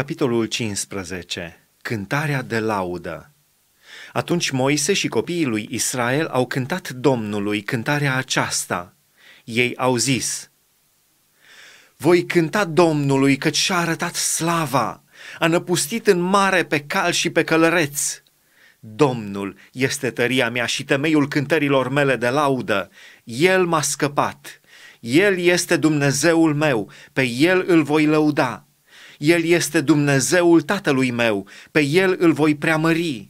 Capitolul 15. Cântarea de laudă Atunci Moise și copiii lui Israel au cântat Domnului cântarea aceasta. Ei au zis, Voi cânta Domnului căci și-a arătat slava, a năpustit în mare pe cal și pe călăreți. Domnul este tăria mea și temeiul cântărilor mele de laudă. El m-a scăpat. El este Dumnezeul meu, pe El îl voi lăuda. El este Dumnezeul tatălui meu, pe el îl voi preamări.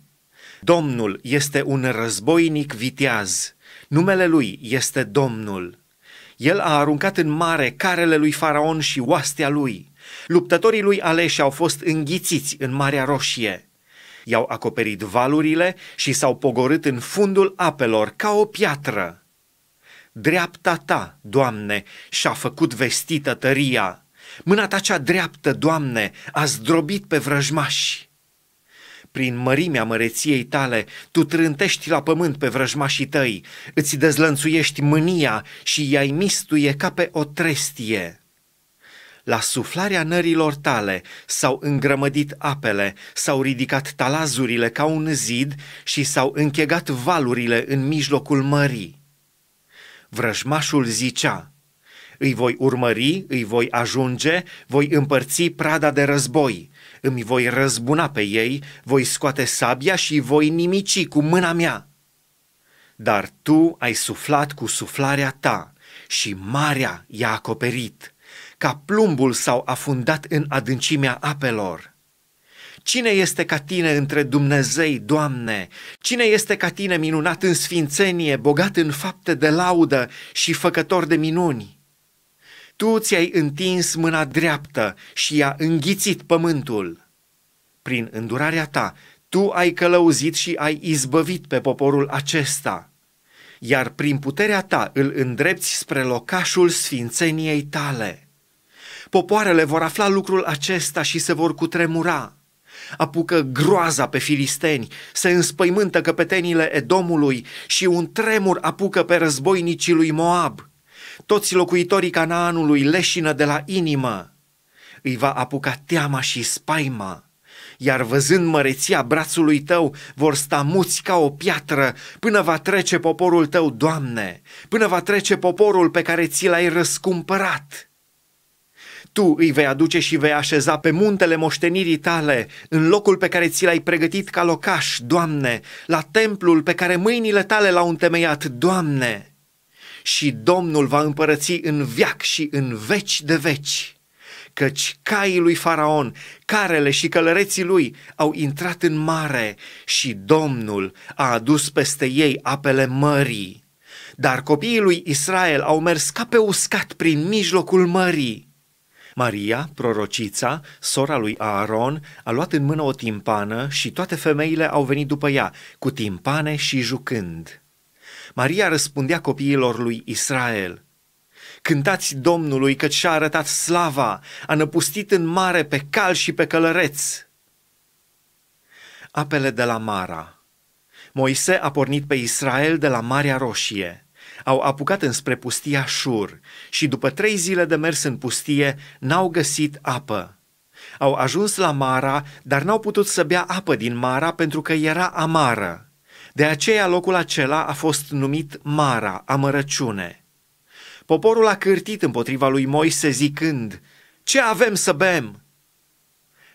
Domnul este un războinic viteaz, numele lui este Domnul. El a aruncat în mare carele lui Faraon și oastea lui. Luptătorii lui aleși au fost înghițiți în Marea Roșie. I-au acoperit valurile și s-au pogorât în fundul apelor ca o piatră. Dreapta ta, Doamne, și-a făcut vestită tăria. Mâna ta cea dreaptă, Doamne, a zdrobit pe vrăjmași. Prin mărimea măreției tale, tu trântești la pământ pe vrăjmașii tăi, îți dezlănțuiești mânia și i-ai mistuie ca pe o trestie. La suflarea nărilor tale s-au îngrămădit apele, s-au ridicat talazurile ca un zid și s-au închegat valurile în mijlocul mării. Vrăjmașul zicea, îi voi urmări, îi voi ajunge, voi împărți prada de război, îmi voi răzbuna pe ei, voi scoate sabia și voi nimici cu mâna mea. Dar tu ai suflat cu suflarea ta și marea i-a acoperit, ca plumbul s-au afundat în adâncimea apelor. Cine este ca tine între Dumnezei, Doamne? Cine este ca tine minunat în sfințenie, bogat în fapte de laudă și făcător de minuni? tu ți-ai întins mâna dreaptă și a înghițit pământul. Prin îndurarea ta, tu ai călăuzit și ai izbăvit pe poporul acesta, iar prin puterea ta îl îndrepți spre locașul sfințeniei tale. Popoarele vor afla lucrul acesta și se vor cutremura. Apucă groaza pe filisteni, se înspăimântă căpetenile Edomului și un tremur apucă pe războinicii lui Moab – toți locuitorii Canaanului leșină de la inimă. Îi va apuca teama și spaima iar văzând măreția brațului tău, vor sta muți ca o piatră, până va trece poporul tău, Doamne, până va trece poporul pe care ți l-ai răscumpărat. Tu îi vei aduce și vei așeza pe muntele moștenirii tale, în locul pe care ți l-ai pregătit ca locaș, Doamne, la templul pe care mâinile tale l-au întemeiat, Doamne și Domnul va împărăți în viac și în veci de veci. Căci caii lui Faraon, carele și călăreții lui au intrat în mare și Domnul a adus peste ei apele mării. Dar copiii lui Israel au mers ca pe uscat prin mijlocul mării. Maria, prorocița, sora lui Aaron, a luat în mână o timpană și toate femeile au venit după ea, cu timpane și jucând. Maria răspundea copiilor lui Israel. Cântați Domnului că și-a arătat slava, a năpustit în mare pe cal și pe călăreț. Apele de la Mara Moise a pornit pe Israel de la Marea Roșie. Au apucat înspre pustia Șur și după trei zile de mers în pustie n-au găsit apă. Au ajuns la Mara, dar n-au putut să bea apă din Mara pentru că era amară. De aceea locul acela a fost numit Mara, amărăciune. Poporul a cârtit împotriva lui Moise zicând, Ce avem să bem?"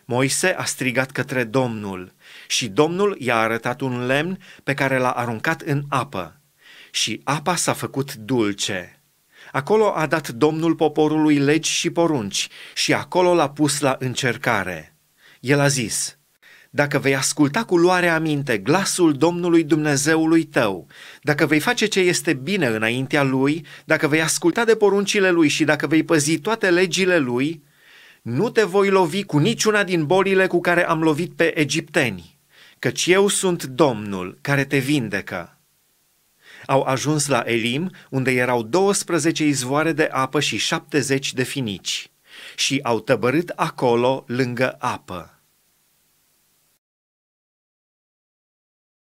Moise a strigat către Domnul și Domnul i-a arătat un lemn pe care l-a aruncat în apă și apa s-a făcut dulce. Acolo a dat Domnul poporului legi și porunci și acolo l-a pus la încercare. El a zis, dacă vei asculta cu luare aminte glasul Domnului Dumnezeului tău, dacă vei face ce este bine înaintea Lui, dacă vei asculta de poruncile Lui și dacă vei păzi toate legile Lui, nu te voi lovi cu niciuna din bolile cu care am lovit pe egipteni, căci eu sunt Domnul care te vindecă. Au ajuns la Elim, unde erau 12 izvoare de apă și 70 de finici, și au tăbărât acolo lângă apă.